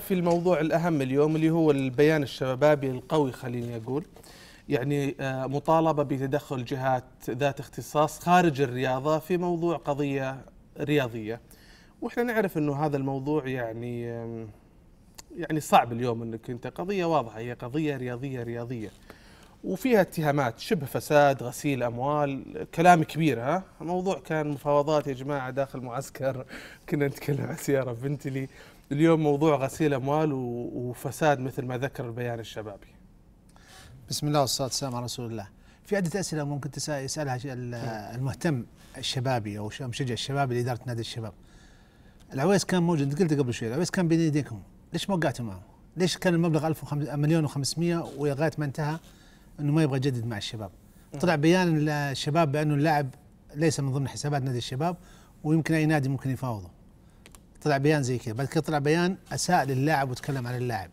في الموضوع الأهم اليوم اللي هو البيان الشبابي القوي خليني أقول يعني آه، مطالبة بتدخل جهات ذات اختصاص خارج الرياضة في موضوع قضية رياضية وإحنا نعرف أنه هذا الموضوع يعني يعني صعب اليوم أنك أنت قضية واضحة هي قضية رياضية رياضية وفيها اتهامات شبه فساد غسيل اموال كلام كبير ها الموضوع كان مفاوضات يا جماعه داخل معسكر كنا نتكلم عن سياره بنتلي اليوم موضوع غسيل اموال وفساد مثل ما ذكر البيان الشبابي بسم الله والصلاه والسلام على رسول الله في عدة أسئلة ممكن يسألها المهتم الشبابي أو مشجع الشباب لإدارة نادي الشباب العويس كان موجود قلت قبل شوي العويس كان بين يديكم ليش ما وقعتوا معه؟ ليش كان المبلغ 1000 مليون و500 ولغايه ما انتهى انه ما يبغى يجدد مع الشباب طلع بيان الشباب بانه اللاعب ليس من ضمن حسابات نادي الشباب ويمكن اي نادي ممكن يفاوضه طلع بيان زي كذا بعد كذا طلع بيان اساء للاعب وتكلم عن اللاعب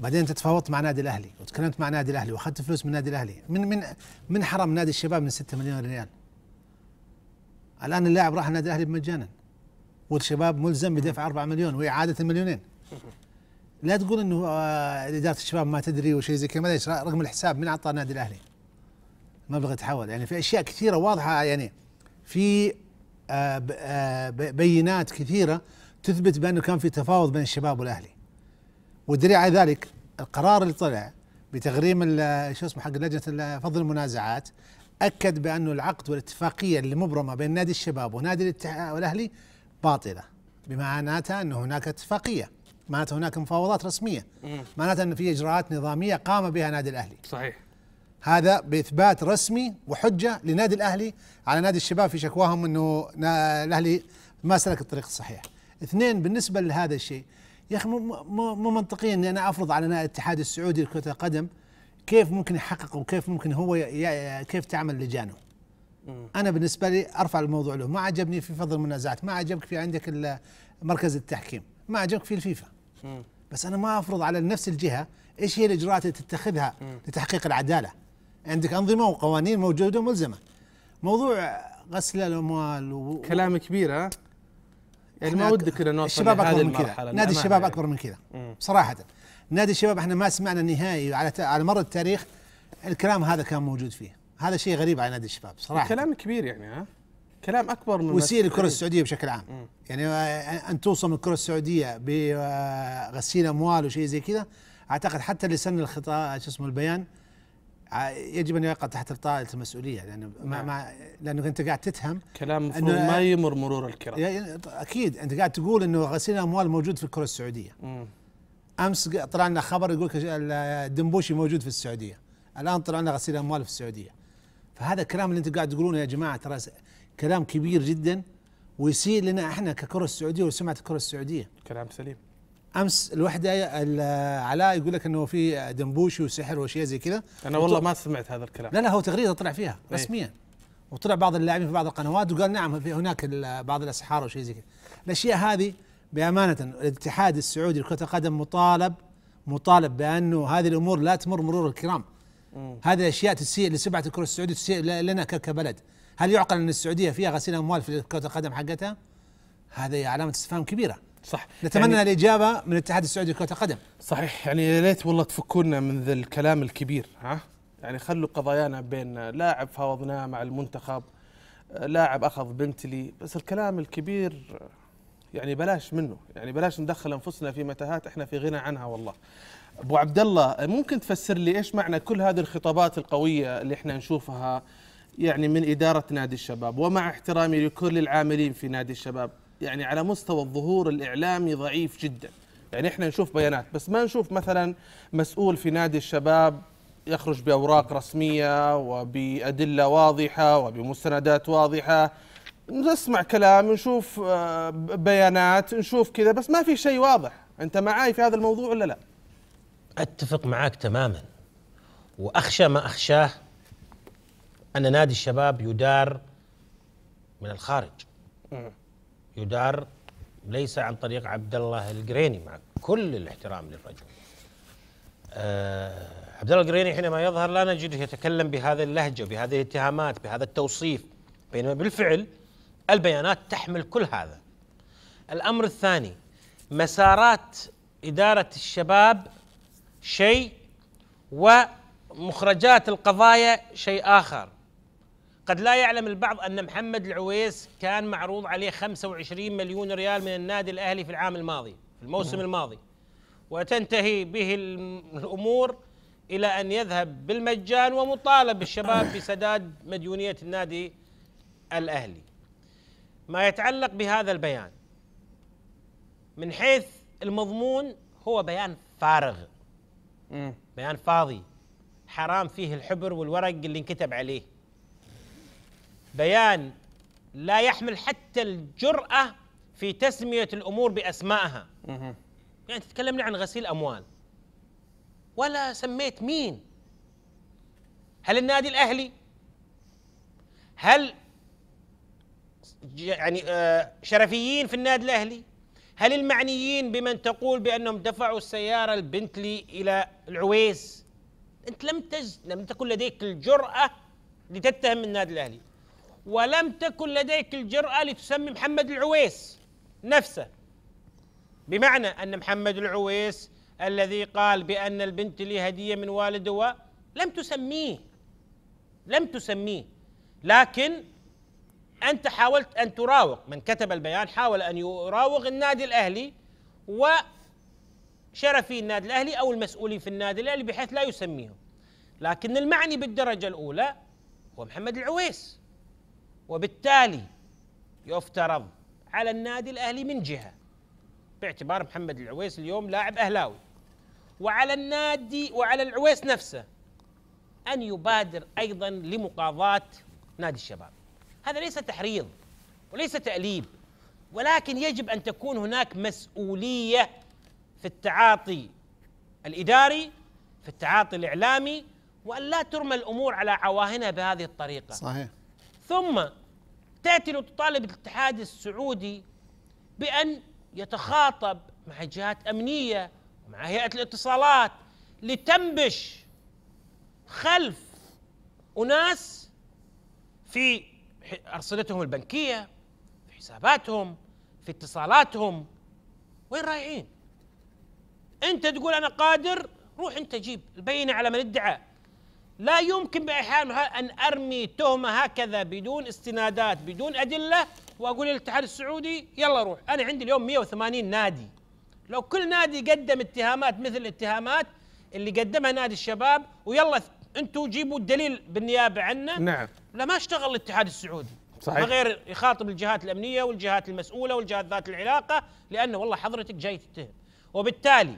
بعدين انت تفاوضت مع نادي الاهلي وتكلمت مع نادي الاهلي واخذت فلوس من نادي الاهلي من من من حرم نادي الشباب من 6 مليون ريال الان اللاعب راح النادي الاهلي مجانا والشباب ملزم بدفع 4 مليون واعاده المليونين لا تقول انه اداره الشباب ما تدري وشيء زي كذا معليش رقم الحساب من اعطى النادي الاهلي المبلغ يتحول يعني في اشياء كثيره واضحه يعني في آه، آه، بينات كثيره تثبت بانه كان في تفاوض بين الشباب والاهلي والدليل على ذلك القرار اللي طلع بتغريم شو اسمه حق لجنه فضل المنازعات اكد بانه العقد والاتفاقيه اللي مبرمه بين نادي الشباب ونادي الاتحاد والاهلي باطله بمعناتها ان هناك اتفاقيه معناته هناك مفاوضات رسميه معناته ان في اجراءات نظاميه قام بها نادي الاهلي صحيح هذا باثبات رسمي وحجه لنادي الاهلي على نادي الشباب في شكواهم انه الاهلي ما سلك الطريق الصحيح. اثنين بالنسبه لهذا الشيء يا اخي مو مو منطقي اني انا افرض على الاتحاد السعودي لكره القدم كيف ممكن يحقق وكيف ممكن هو كيف تعمل لجانه. انا بالنسبه لي ارفع الموضوع له، ما عجبني في فضل المنازعات، ما عجبك في عندك مركز التحكيم، ما عجبك في الفيفا. بس انا ما افرض على نفس الجهه ايش هي الاجراءات اللي تتخذها لتحقيق العداله عندك انظمه وقوانين موجوده وملزمه موضوع غسل الاموال و... كلام كبير ها يعني ما ودك ان نوصل الشباب اكبر من كذا نادي الشباب يعني. اكبر من كذا صراحه نادي الشباب احنا ما سمعنا نهائي على ت... على مر التاريخ الكلام هذا كان موجود فيه هذا شيء غريب على نادي الشباب صراحه كلام كبير يعني ها كلام اكبر من ويصير الكره إيه. السعوديه بشكل عام يعني آه، آه، ان توصم الكره السعوديه بغسيل آه، اموال وشيء زي كذا اعتقد حتى اللي سن الخطا شو اسمه البيان يجب ان يقع تحت طائله المسؤوليه لانه ما نعم. ما لانه انت قاعد تتهم كلام المفروض ما يمر مرور الكرام اكيد انت قاعد تقول انه غسيل الاموال موجود في الكره السعوديه مم. امس طلع لنا خبر يقول الدنبوشي موجود في السعوديه الان طلع لنا غسيل اموال في السعوديه فهذا الكلام اللي انتم قاعد تقولونه يا جماعه ترى كلام كبير جدا ويسيء لنا احنا ككره السعوديه وسمعه الكره السعوديه كلام سليم امس الوحده علاء يقول لك انه في دنبوشي وسحر واشياء زي كذا انا والله ما سمعت هذا الكلام لا لا هو تغريده طلع فيها إيه. رسميا ايه؟ وطلع بعض اللاعبين في بعض القنوات وقال نعم في هناك بعض الاسحار وشيء زي كذا الاشياء هذه بامانه الاتحاد السعودي لكره القدم مطالب مطالب بانه هذه الامور لا تمر مرور الكرام هذه الاشياء تسيء لسمعه الكره السعوديه تسيء لنا كبلد هل يعقل ان السعوديه فيها غسيل اموال في كره القدم حقتها؟ هذه علامه استفهام كبيره صح نتمنى يعني الاجابه من الاتحاد السعودي لكره القدم صحيح يعني يا ليت والله تفكونا من ذا الكلام الكبير ها يعني خلوا قضايانا بين لاعب فاوضناه مع المنتخب لاعب اخذ بنتلي بس الكلام الكبير يعني بلاش منه يعني بلاش ندخل انفسنا في متاهات احنا في غنى عنها والله ابو عبد الله ممكن تفسر لي ايش معنى كل هذه الخطابات القويه اللي احنا نشوفها يعني من إدارة نادي الشباب ومع احترامي لكل العاملين في نادي الشباب يعني على مستوى الظهور الإعلامي ضعيف جدا يعني احنا نشوف بيانات بس ما نشوف مثلا مسؤول في نادي الشباب يخرج بأوراق رسمية وبأدلة واضحة وبمستندات واضحة نسمع كلام نشوف آه، بيانات نشوف كذا بس ما في شيء واضح أنت معاي في هذا الموضوع ولا لا أتفق معاك تماما وأخشى ما أخشاه أن نادي الشباب يدار من الخارج يدار ليس عن طريق عبد الله القريني مع كل الاحترام للرجل أه عبد الله القريني حينما يظهر لا نجده يتكلم بهذه اللهجة بهذه الاتهامات بهذا التوصيف بينما بالفعل البيانات تحمل كل هذا الأمر الثاني مسارات إدارة الشباب شيء ومخرجات القضايا شيء آخر قد لا يعلم البعض أن محمد العويس كان معروض عليه 25 مليون ريال من النادي الأهلي في العام الماضي في الموسم الماضي وتنتهي به الأمور إلى أن يذهب بالمجان ومطالب الشباب بسداد مديونية النادي الأهلي ما يتعلق بهذا البيان من حيث المضمون هو بيان فارغ بيان فاضي حرام فيه الحبر والورق اللي انكتب عليه بيان لا يحمل حتى الجرأة في تسمية الأمور بأسمائها يعني تتكلمنا عن غسيل أموال ولا سميت مين هل النادي الأهلي هل يعني آه، شرفيين في النادي الأهلي هل المعنيين بمن تقول بأنهم دفعوا السيارة البنتلي إلى العويس أنت لم تز... لم تكن لديك الجرأة لتتهم النادي الأهلي ولم تكن لديك الجرأة لتسمي محمد العويس نفسه بمعنى أن محمد العويس الذي قال بأن البنت لي هدية من والده لم تسميه لم تسميه لكن أنت حاولت أن تراوغ من كتب البيان حاول أن يراوغ النادي الأهلي وشرفي النادي الأهلي أو المسؤولين في النادي الأهلي بحيث لا يسميهم لكن المعني بالدرجة الأولى هو محمد العويس وبالتالي يفترض على النادي الاهلي من جهه باعتبار محمد العويس اليوم لاعب اهلاوي وعلى النادي وعلى العويس نفسه ان يبادر ايضا لمقاضاه نادي الشباب هذا ليس تحريض وليس تاليب ولكن يجب ان تكون هناك مسؤوليه في التعاطي الاداري في التعاطي الاعلامي وان لا ترمى الامور على عواهنها بهذه الطريقه صحيح ثم تأتي وتطالب الاتحاد السعودي بأن يتخاطب مع جهات أمنية ومع هيئة الاتصالات لتنبش خلف أناس في أرصدتهم البنكية في حساباتهم في اتصالاتهم وين رايحين أنت تقول أنا قادر روح أنت جيب البينة على من ادعى لا يمكن بأحيان أن أرمي تهمة هكذا بدون استنادات بدون أدلة وأقول للاتحاد السعودي يلا روح أنا عندي اليوم 180 نادي لو كل نادي قدم اتهامات مثل الاتهامات اللي قدمها نادي الشباب ويلا انتم جيبوا الدليل بالنيابه عنا نعم لا ما اشتغل الاتحاد السعودي صحيح غير يخاطب الجهات الامنيه والجهات المسؤوله والجهات ذات العلاقه لانه والله حضرتك جاي تتهم وبالتالي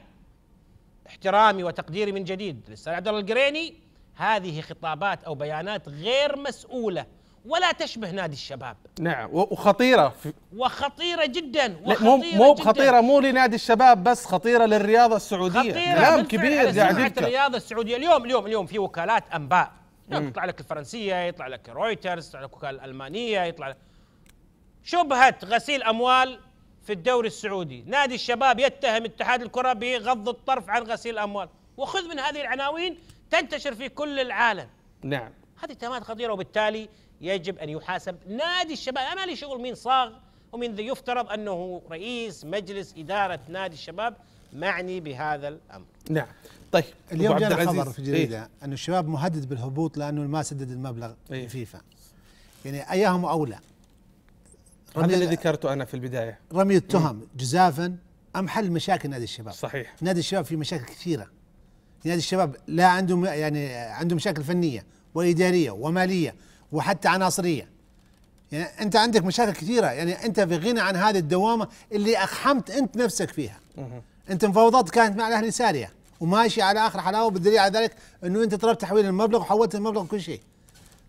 احترامي وتقديري من جديد للأستاذ عبد الله القريني هذه خطابات أو بيانات غير مسؤولة ولا تشبه نادي الشباب نعم وخطيره في وخطيره جدا وخطيره مو جداً خطيره مو لنادي الشباب بس خطيره للرياضه السعوديه كلام نعم، كبير قاعد يذكر الرياضه السعوديه اليوم اليوم اليوم في وكالات انباء يطلع لك الفرنسيه يطلع لك رويترز يطلع لك وكاله الالمانيه يطلع لك شبهه غسيل اموال في الدوري السعودي نادي الشباب يتهم اتحاد الكره بغض الطرف عن غسيل الاموال وخذ من هذه العناوين تنتشر في كل العالم نعم هذه اتهامات خطيره وبالتالي يجب ان يحاسب نادي الشباب انا لي شغل مين صاغ ومن يفترض انه رئيس مجلس اداره نادي الشباب معني بهذا الامر نعم طيب اليوم جاء خبر في جريده إيه؟ انه الشباب مهدد بالهبوط لانه ما سدد المبلغ إيه؟ فيفا يعني اياهم اولى هذا اللي ذكرته انا في البدايه رمي التهم جزافا ام حل مشاكل نادي الشباب صحيح نادي الشباب في مشاكل كثيره نادي الشباب لا عندهم يعني عندهم مشاكل فنيه واداريه وماليه وحتى عناصريه يعني انت عندك مشاكل كثيره يعني انت في غنى عن هذه الدوامه اللي اقحمت انت نفسك فيها انت مفاوضات كانت مع الاهلي ساريه وماشي على اخر حلاوه بالدليل على ذلك انه انت طلبت تحويل المبلغ وحولت المبلغ وكل شيء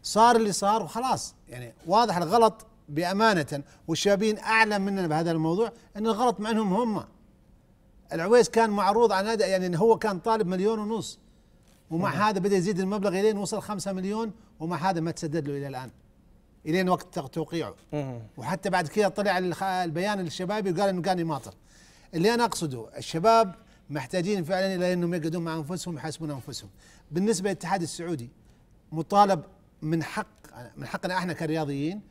صار اللي صار وخلاص يعني واضح الغلط بامانه والشابين اعلم مننا بهذا الموضوع ان الغلط منهم هم العويس كان معروض عن هذا يعني هو كان طالب مليون ونص ومع مم. هذا بدا يزيد المبلغ الين وصل خمسة مليون ومع هذا ما تسدد له الى الان الين وقت توقيعه مم. وحتى بعد كذا طلع البيان الشبابي وقال انه كان يماطل اللي انا اقصده الشباب محتاجين فعلا الى انهم يقعدون مع انفسهم يحاسبون انفسهم بالنسبه للاتحاد السعودي مطالب من حق من حقنا احنا كرياضيين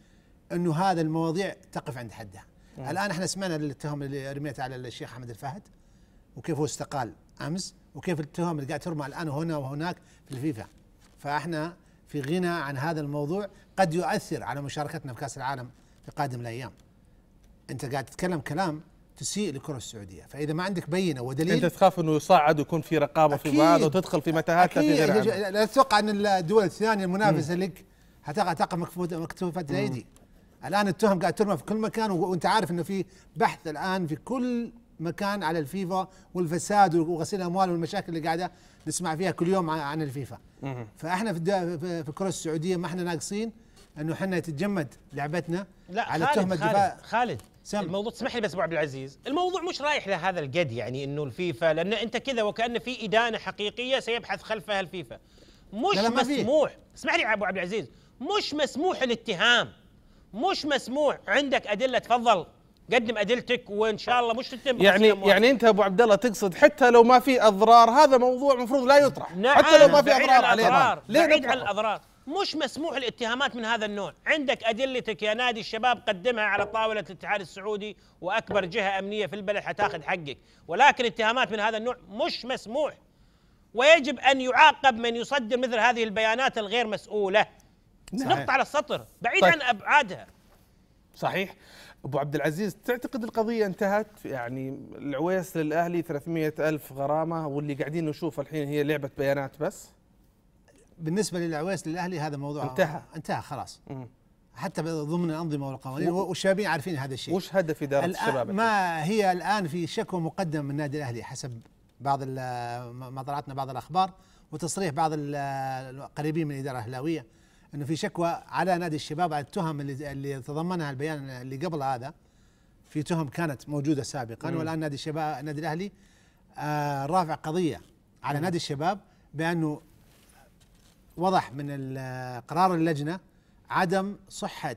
انه هذا المواضيع تقف عند حدها الان احنا سمعنا التهم اللي رميتها على الشيخ احمد الفهد وكيف هو استقال امس وكيف التهم اللي قاعد ترمى الان هنا وهناك في الفيفا فاحنا في غنى عن هذا الموضوع قد يؤثر على مشاركتنا في كاس العالم في قادم الايام انت قاعد تتكلم كلام تسيء للكره السعوديه فاذا ما عندك بينه ودليل انت تخاف انه يصعد ويكون في رقابه في بعض وتدخل في متاهات يعني. لا تتوقع ان الدول الثانيه المنافسه لك هتقع تقع مكتوفه الايدي الان التهم قاعد ترمى في كل مكان وانت عارف انه في بحث الان في كل مكان على الفيفا والفساد وغسيل الاموال والمشاكل اللي قاعده نسمع فيها كل يوم عن الفيفا فاحنا في في الكره السعوديه ما احنا ناقصين انه احنا تتجمد لعبتنا لا على خالد تهمه خالد, دفاع خالد سم. الموضوع تسمح لي بس ابو عبد العزيز الموضوع مش رايح لهذا القد يعني انه الفيفا لان انت كذا وكان في ادانه حقيقيه سيبحث خلفها الفيفا مش لا لا مسموح اسمح لي ابو عبد العزيز مش مسموح الاتهام مش مسموح عندك ادله تفضل قدم ادلتك وان شاء الله مش تتم يعني يعني انت ابو عبد الله تقصد حتى لو ما في اضرار هذا موضوع المفروض لا يطرح نعم حتى لو ما في اضرار علينا ليه بعيد عن الاضرار مش مسموح الاتهامات من هذا النوع عندك أدلتك يا نادي الشباب قدمها على طاولة الاتحاد السعودي وأكبر جهة أمنية في البلد حتاخذ حقك ولكن اتهامات من هذا النوع مش مسموح ويجب أن يعاقب من يصدر مثل هذه البيانات الغير مسؤولة نقطة على السطر بعيد طيب. عن أبعادها صحيح ابو عبد العزيز تعتقد القضيه انتهت يعني العويس للاهلي 300 الف غرامه واللي قاعدين نشوفه الحين هي لعبه بيانات بس بالنسبه للعويس للاهلي هذا موضوع انتهى انتهى خلاص م. حتى ضمن الانظمه والقوانين والشبابين عارفين هذا الشيء وش هدف اداره الشباب ما هي الان في شكوى مقدم من النادي الاهلي حسب بعض ما طلعتنا بعض الاخبار وتصريح بعض القريبين من الاداره الاهلاويه انه في شكوى على نادي الشباب على التهم اللي اللي تضمنها البيان اللي قبل هذا في تهم كانت موجوده سابقا مم. والان نادي الشباب النادي الاهلي آه رافع قضيه على مم. نادي الشباب بانه وضح من قرار اللجنه عدم صحه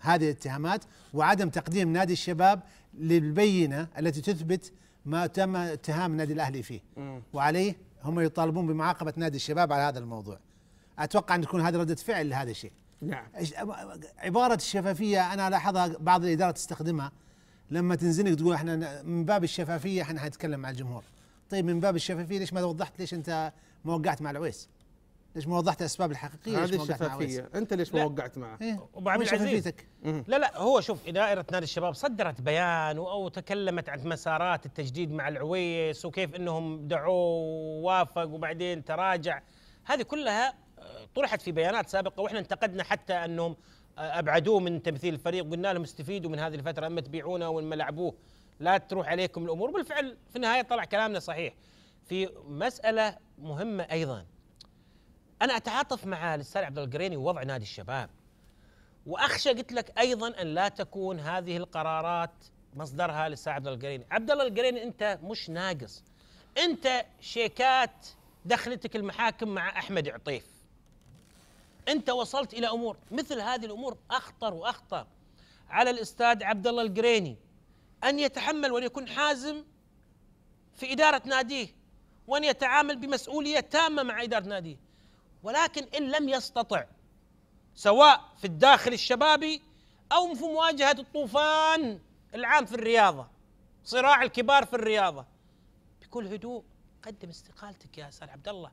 هذه الاتهامات وعدم تقديم نادي الشباب للبينه التي تثبت ما تم اتهام نادي الاهلي فيه مم. وعليه هم يطالبون بمعاقبه نادي الشباب على هذا الموضوع اتوقع ان تكون هذه رده فعل لهذا الشيء نعم عباره الشفافيه انا لاحظها بعض الادارات تستخدمها لما تنزنق تقول احنا من باب الشفافيه احنا حنتكلم مع الجمهور طيب من باب الشفافيه ليش ما وضحت ليش انت ما وقعت مع العويس ليش ما وضحت الاسباب الحقيقيه هذه الشفافيه انت ليش ما وقعت معه إيه؟ ابو عبد العزيز لا لا هو شوف اداره نادي الشباب صدرت بيان او تكلمت عن مسارات التجديد مع العويس وكيف انهم دعوه ووافق وبعدين تراجع هذه كلها طرحت في بيانات سابقه واحنا انتقدنا حتى انهم آه، ابعدوه من تمثيل الفريق قلنا لهم استفيدوا من هذه الفتره اما تبيعونه واما لعبوه لا تروح عليكم الامور بالفعل في النهايه طلع كلامنا صحيح في مساله مهمه ايضا انا اتعاطف مع الاستاذ عبد القريني ووضع نادي الشباب واخشى قلت لك ايضا ان لا تكون هذه القرارات مصدرها للاستاذ عبد القريني، عبد الله القريني انت مش ناقص انت شيكات دخلتك المحاكم مع احمد عطيف انت وصلت الى امور مثل هذه الامور اخطر واخطر على الاستاذ عبد الله القريني ان يتحمل وان يكون حازم في اداره ناديه وان يتعامل بمسؤوليه تامه مع اداره ناديه ولكن ان لم يستطع سواء في الداخل الشبابي او في مواجهه الطوفان العام في الرياضه صراع الكبار في الرياضه بكل هدوء قدم استقالتك يا استاذ عبد الله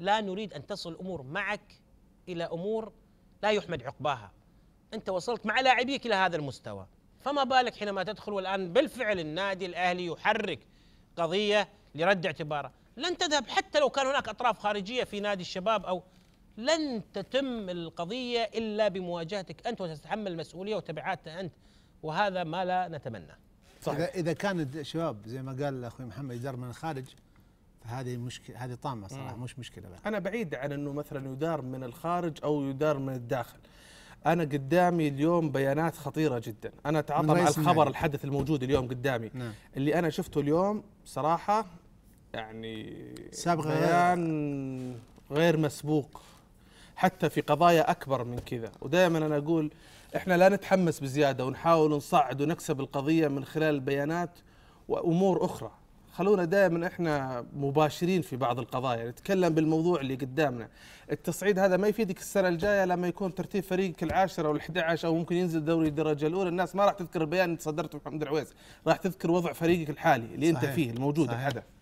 لا نريد ان تصل الامور معك الى امور لا يحمد عقباها انت وصلت مع لاعبيك الى هذا المستوى فما بالك حينما تدخل والان بالفعل النادي الاهلي يحرك قضيه لرد اعتباره لن تذهب حتى لو كان هناك اطراف خارجيه في نادي الشباب او لن تتم القضيه الا بمواجهتك انت وتتحمل المسؤوليه وتبعاتها انت وهذا ما لا نتمناه صحيح. اذا اذا كان الشباب زي ما قال اخوي محمد يدار من الخارج فهذه مشكله هذه طامه صراحه مش مشكله بقى. انا بعيد عن انه مثلا يدار من الخارج او يدار من الداخل انا قدامي اليوم بيانات خطيره جدا انا اتعاطى مع الخبر نعم. الحدث الموجود اليوم قدامي نعم. اللي انا شفته اليوم صراحه يعني سابق بيان غير مسبوق حتى في قضايا اكبر من كذا ودائما انا اقول احنا لا نتحمس بزياده ونحاول نصعد ونكسب القضيه من خلال البيانات وامور اخرى خلونا دائما احنا مباشرين في بعض القضايا يعني نتكلم بالموضوع اللي قدامنا التصعيد هذا ما يفيدك السنه الجايه لما يكون ترتيب فريقك العاشر او ال11 او ممكن ينزل دوري الدرجه الاولى الناس ما راح تذكر البيان اللي صدرته محمد العويس راح تذكر وضع فريقك الحالي اللي صحيح. انت فيه الموجود الهدف